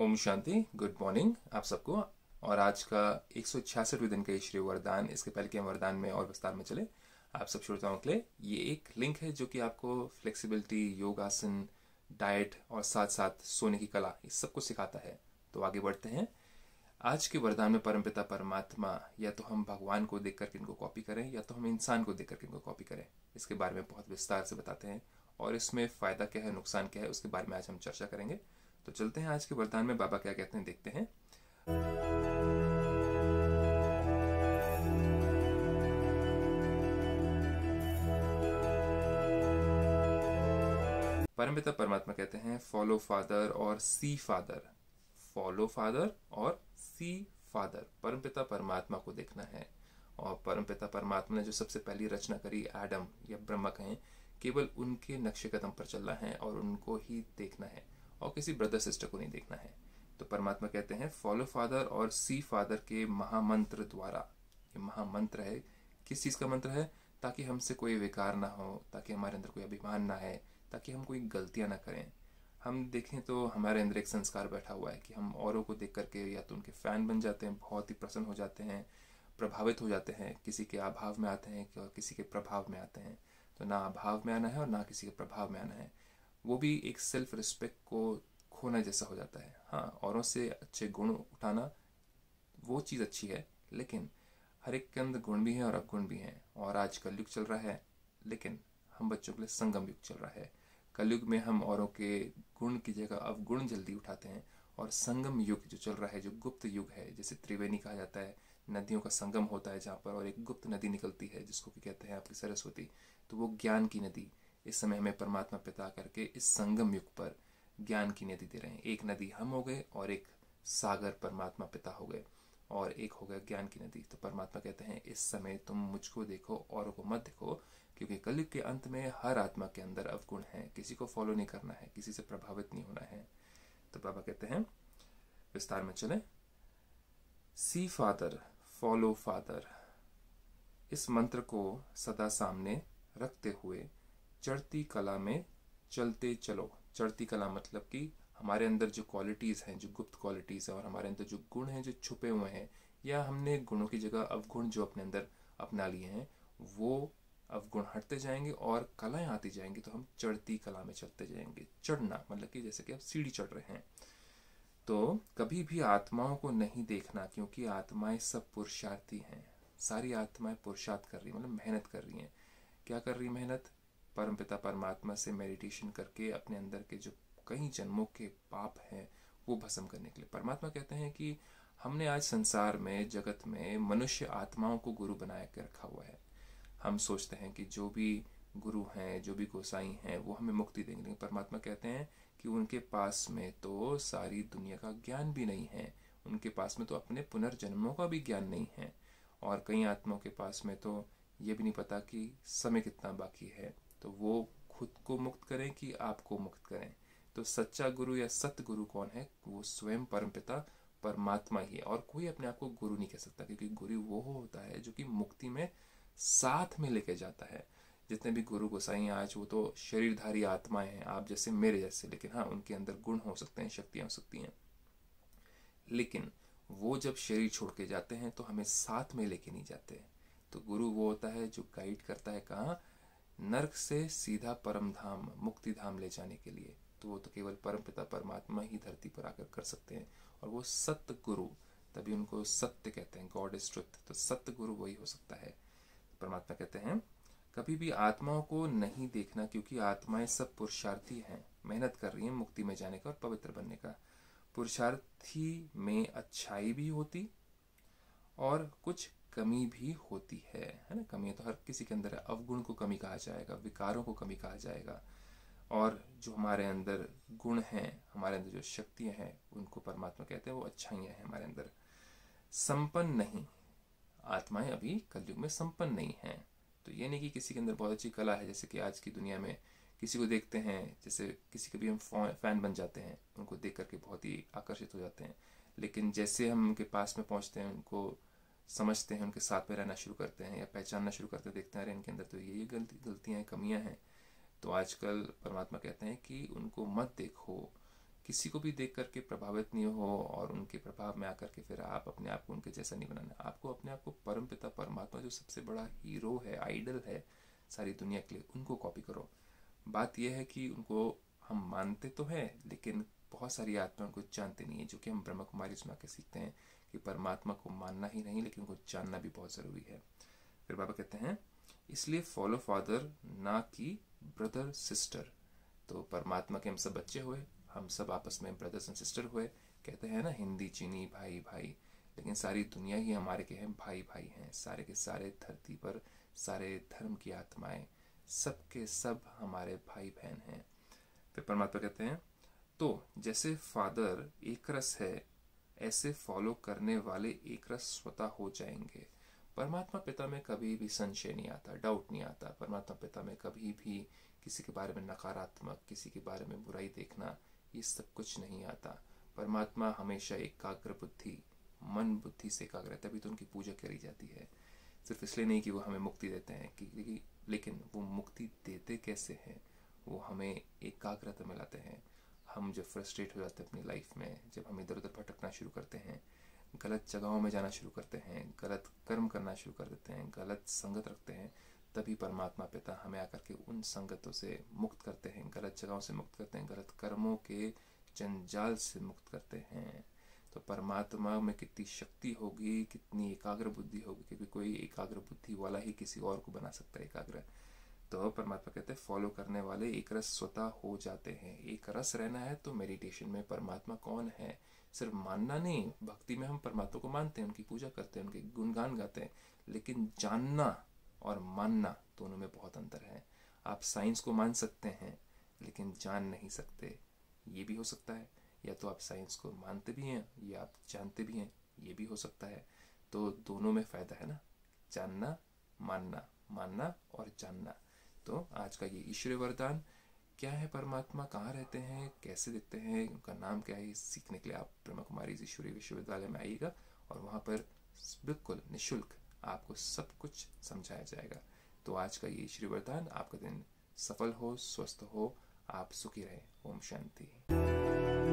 ओम शांति good morning आप सबको और आज का एक सौ छियासठवें दिन का ये श्री वरदान इसके पहले के हम वरदान में और विस्तार में चले आप सब श्रोताओं के लिए ये एक लिंक है जो कि आपको फ्लेक्सिबिलिटी योगासन डाइट और साथ साथ सोने की कला इस सब कुछ सिखाता है तो आगे बढ़ते हैं आज के वरदान में परमपिता परमात्मा या तो हम भगवान को देख करके इनको कॉपी करें या तो हम इंसान को देख करके इनको कॉपी करें इसके बारे में बहुत विस्तार से बताते हैं और इसमें फ़ायदा क्या है नुकसान क्या है उसके बारे में आज हम चर्चा करेंगे तो चलते हैं आज के वरदान में बाबा क्या कहते हैं देखते हैं परमपिता परमात्मा कहते हैं फॉलो फादर और सी फादर फॉलो फादर और सी फादर परमपिता परमात्मा को देखना है और परमपिता परमात्मा ने जो सबसे पहली रचना करी एडम या ब्रह्मा कहें केवल उनके नक्शे कदम पर चलना है और उनको ही देखना है और किसी ब्रदर सिस्टर को नहीं देखना है तो परमात्मा कहते हैं फॉलो फादर और सी फादर के महामंत्र द्वारा ये महामंत्र है किस चीज़ का मंत्र है ताकि हमसे कोई विकार ना हो ताकि हमारे अंदर कोई अभिमान ना है ताकि हम कोई गलतियां ना करें हम देखें तो हमारे अंदर एक संस्कार बैठा हुआ है कि हम औरों को देख करके या तो उनके फ़ैन बन जाते हैं बहुत ही प्रसन्न हो जाते हैं प्रभावित हो जाते हैं किसी के अभाव में आते हैं और किसी के प्रभाव में आते हैं तो ना अभाव में आना है और ना किसी के प्रभाव में आना है वो भी एक सेल्फ रिस्पेक्ट को खोना जैसा हो जाता है हाँ औरों से अच्छे गुण उठाना वो चीज़ अच्छी है लेकिन हर एक के अंदर गुण भी हैं और अवगुण भी हैं और आज कलयुग चल रहा है लेकिन हम बच्चों के लिए संगम युग चल रहा है कलयुग में हम औरों के गुण की जगह अवगुण जल्दी उठाते हैं और संगम युग जो चल रहा है जो गुप्त युग है जैसे त्रिवेणी कहा जाता है नदियों का संगम होता है जहाँ पर और एक गुप्त नदी निकलती है जिसको कि कहते हैं आपकी सरस्वती तो वो ज्ञान की नदी इस समय हमें परमात्मा पिता करके इस संगम युग पर ज्ञान की नदी दे रहे हैं एक नदी हम हो गए और एक सागर परमात्मा पिता हो गए और एक हो गया ज्ञान की नदी तो परमात्मा कहते हैं इस समय तुम मुझको देखो और को मत देखो क्योंकि कलयुग के अंत में हर आत्मा के अंदर अवगुण है किसी को फॉलो नहीं करना है किसी से प्रभावित नहीं होना है तो बाबा कहते हैं विस्तार में चले सी फादर फॉलो फादर इस मंत्र को सदा सामने रखते हुए चढ़ती कला में चलते चलो चढ़ती कला मतलब कि हमारे अंदर जो क्वालिटीज़ हैं जो गुप्त क्वालिटीज़ हैं और हमारे अंदर जो गुण हैं जो छुपे हुए हैं या हमने गुणों की जगह अवगुण जो अपने अंदर अपना लिए हैं वो अवगुण हटते जाएंगे और कलाएं आती जाएंगी तो हम चढ़ती कला में चढ़ते जाएंगे चढ़ना मतलब कि जैसे कि आप सीढ़ी चढ़ रहे हैं तो कभी भी आत्माओं को नहीं देखना क्योंकि आत्माएं सब पुरुषार्थी हैं सारी आत्माएं पुरुषार्थ कर रही हैं मतलब मेहनत कर रही हैं क्या कर रही मेहनत परम पिता परमात्मा से मेडिटेशन करके अपने अंदर के जो कई जन्मों के पाप हैं वो भस्म करने के लिए परमात्मा कहते हैं कि हमने आज संसार में जगत में मनुष्य आत्माओं को गुरु बना के रखा हुआ है हम सोचते हैं कि जो भी गुरु हैं जो भी गोसाई हैं वो हमें मुक्ति देंगे लेकिन परमात्मा कहते हैं कि उनके पास में तो सारी दुनिया का ज्ञान भी नहीं है उनके पास में तो अपने पुनर्जन्मों का भी ज्ञान नहीं है और कई आत्माओं के पास में तो ये भी नहीं पता कि समय कितना बाकी है तो वो खुद को मुक्त करें कि आपको मुक्त करें तो सच्चा गुरु या सत्य गुरु कौन है वो स्वयं परमपिता परमात्मा ही है और कोई अपने आप को गुरु नहीं कह सकता क्योंकि गुरु वो होता है जो कि मुक्ति में साथ में लेके जाता है जितने भी गुरु गोसाई हैं आज वो तो शरीरधारी आत्माएं हैं आप जैसे मेरे जैसे लेकिन हाँ उनके अंदर गुण हो सकते हैं शक्तियां हो सकती हैं लेकिन वो जब शरीर छोड़ के जाते हैं तो हमें साथ में लेके नहीं जाते तो गुरु वो होता है जो गाइड करता है कहाँ नरक से सीधा परम धाम मुक्ति धाम ले जाने के लिए तो वो तो केवल परम पिता परमात्मा ही धरती पर आकर कर सकते हैं और वो सत्य गुरु तभी उनको सत्य कहते हैं गॉड इज ट्रुथ तो सत्य गुरु वही हो सकता है परमात्मा कहते हैं कभी भी आत्माओं को नहीं देखना क्योंकि आत्माएं सब पुरुषार्थी हैं मेहनत कर रही हैं मुक्ति में जाने का और पवित्र बनने का पुरुषार्थी में अच्छाई भी होती और कुछ कमी भी होती है है ना कमी तो हर किसी के अंदर है अवगुण को कमी कहा जाएगा विकारों को कमी कहा जाएगा और जो हमारे अंदर गुण हैं हमारे अंदर जो शक्तियाँ हैं उनको परमात्मा कहते हैं वो अच्छाइयाँ हैं हमारे अंदर संपन्न नहीं आत्माएं अभी कलयुग में संपन्न नहीं है तो ये नहीं कि किसी के अंदर बहुत अच्छी कला है जैसे कि आज की दुनिया में किसी को देखते हैं जैसे किसी के भी हम फैन बन जाते हैं उनको देख करके बहुत ही आकर्षित हो जाते हैं लेकिन जैसे हम उनके पास में पहुंचते हैं उनको समझते हैं उनके साथ में रहना शुरू करते हैं या पहचानना शुरू करते देखते हैं अरे इनके अंदर तो ये ये गलती गलतियाँ कमियाँ हैं तो आजकल परमात्मा कहते हैं कि उनको मत देखो किसी को भी देख करके प्रभावित नहीं हो और उनके प्रभाव में आकर के फिर आप अपने आप को उनके जैसा नहीं बनाना आपको अपने आप को परम पिता परमात्मा जो सबसे बड़ा हीरो है आइडल है सारी दुनिया के लिए उनको कॉपी करो बात यह है कि उनको हम मानते तो हैं लेकिन बहुत सारी आत्मा उनको जानते नहीं है जो कि हम ब्रह्म कुमारी सुना के सीखते हैं कि परमात्मा को मानना ही नहीं लेकिन उनको जानना भी बहुत ज़रूरी है फिर बाबा कहते हैं इसलिए फॉलो फादर ना कि ब्रदर सिस्टर तो परमात्मा के हम सब बच्चे हुए हम सब आपस में ब्रदर्स एंड सिस्टर हुए कहते हैं ना हिंदी चीनी भाई भाई लेकिन सारी दुनिया ही हमारे के हैं भाई भाई हैं सारे के सारे धरती पर सारे धर्म की आत्माएं सब के सब हमारे भाई बहन हैं फिर परमात्मा कहते हैं तो जैसे फादर एक रस है ऐसे फॉलो करने वाले एक रस स्वतः हो जाएंगे परमात्मा पिता में कभी भी संशय नहीं आता डाउट नहीं आता परमात्मा पिता में कभी भी किसी के बारे में नकारात्मक किसी के बारे में बुराई देखना ये सब कुछ नहीं आता परमात्मा हमेशा एकाग्र बुद्धि मन बुद्धि से एकाग्र है तभी तो उनकी पूजा करी जाती है सिर्फ इसलिए नहीं कि वो हमें मुक्ति देते हैं कि लेकिन वो मुक्ति देते कैसे हैं वो हमें एकाग्रता में लाते हैं हम जब फ्रस्ट्रेट हो जाते हैं अपनी लाइफ में जब हम इधर उधर भटकना शुरू करते हैं गलत जगहों में जाना शुरू करते हैं गलत कर्म करना शुरू कर देते हैं गलत संगत रखते हैं तभी परमात्मा पिता हमें आकर के उन संगतों से मुक्त करते हैं गलत जगहों से मुक्त करते हैं गलत कर्मों के जंजाल से मुक्त करते हैं तो परमात्मा में कितनी शक्ति होगी कितनी एकाग्र बुद्धि होगी क्योंकि कोई एकाग्र बुद्धि वाला ही किसी और को बना सकता है एकाग्र तो परमात्मा कहते हैं फॉलो करने वाले एक रस स्वतः हो जाते हैं एक रस रहना है तो मेडिटेशन में परमात्मा कौन है सिर्फ मानना नहीं भक्ति में हम परमात्मा को मानते हैं उनकी पूजा करते हैं उनके गुणगान गाते हैं लेकिन जानना और मानना दोनों में बहुत अंतर है आप साइंस को मान सकते हैं लेकिन जान नहीं सकते ये भी हो सकता है या तो आप साइंस को मानते भी हैं या आप जानते भी हैं ये भी हो सकता है तो दोनों में फ़ायदा है ना जानना मानना मानना और जानना तो आज का ये ईश्वरी वरदान क्या है परमात्मा कहाँ रहते हैं कैसे दिखते हैं उनका नाम क्या है सीखने के लिए आप ब्रह्म कुमारी ईश्वरी विश्वविद्यालय में आइएगा और वहाँ पर बिल्कुल निःशुल्क आपको सब कुछ समझाया जाएगा तो आज का ये ईश्वरी वरदान आपका दिन सफल हो स्वस्थ हो आप सुखी रहें ओम शांति